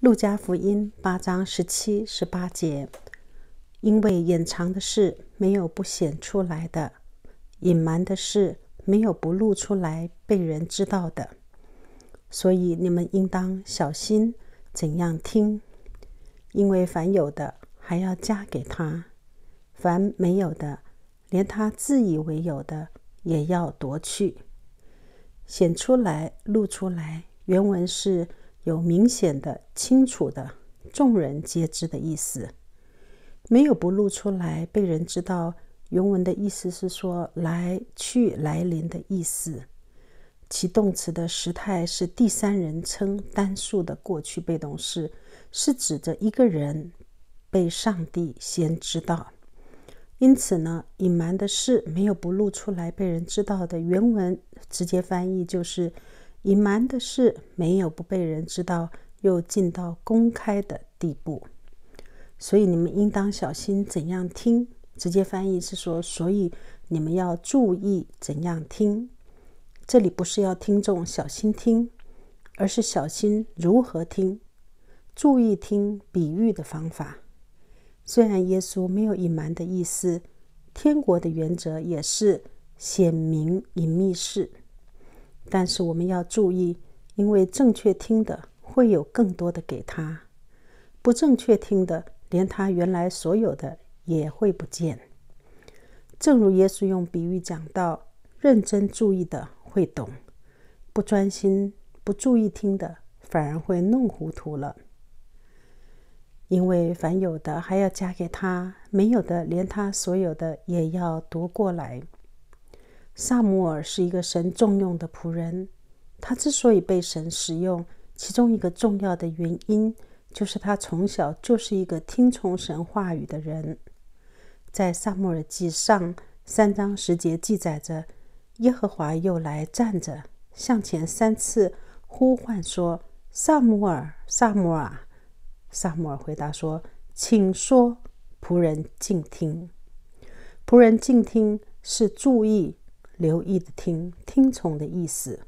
路加福音八章十七十八节：因为隐藏的事没有不显出来的，隐瞒的事没有不露出来被人知道的。所以你们应当小心怎样听，因为凡有的还要加给他，凡没有的，连他自以为有的也要夺去。显出来，露出来。原文是。有明显的、清楚的、众人皆知的意思，没有不露出来被人知道。原文的意思是说“来去来临”的意思，其动词的时态是第三人称单数的过去被动式，是指着一个人被上帝先知道。因此呢，隐瞒的事没有不露出来被人知道的。原文直接翻译就是。隐瞒的事没有不被人知道，又进到公开的地步，所以你们应当小心怎样听。直接翻译是说，所以你们要注意怎样听。这里不是要听众小心听，而是小心如何听，注意听比喻的方法。虽然耶稣没有隐瞒的意思，天国的原则也是显明隐秘事。但是我们要注意，因为正确听的会有更多的给他；不正确听的，连他原来所有的也会不见。正如耶稣用比喻讲到，认真注意的会懂，不专心不注意听的反而会弄糊涂了。因为凡有的还要加给他，没有的连他所有的也要夺过来。萨摩尔是一个神重用的仆人。他之所以被神使用，其中一个重要的原因就是他从小就是一个听从神话语的人。在《萨摩尔记》上三章十节记载着：“耶和华又来站着，向前三次呼唤说：‘萨摩尔，萨摩尔。”萨摩尔回答说：‘请说，仆人静听。’仆人静听是注意。”留意的听，听从的意思。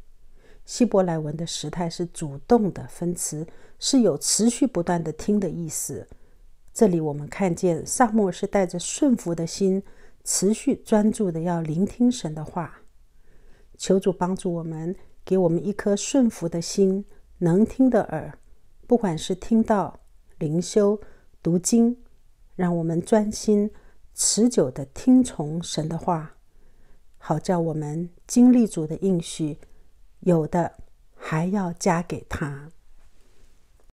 希伯来文的时态是主动的分词，是有持续不断的听的意思。这里我们看见萨母是带着顺服的心，持续专注的要聆听神的话。求主帮助我们，给我们一颗顺服的心，能听的耳，不管是听到灵修、读经，让我们专心、持久的听从神的话。好叫我们经历主的应许，有的还要加给他。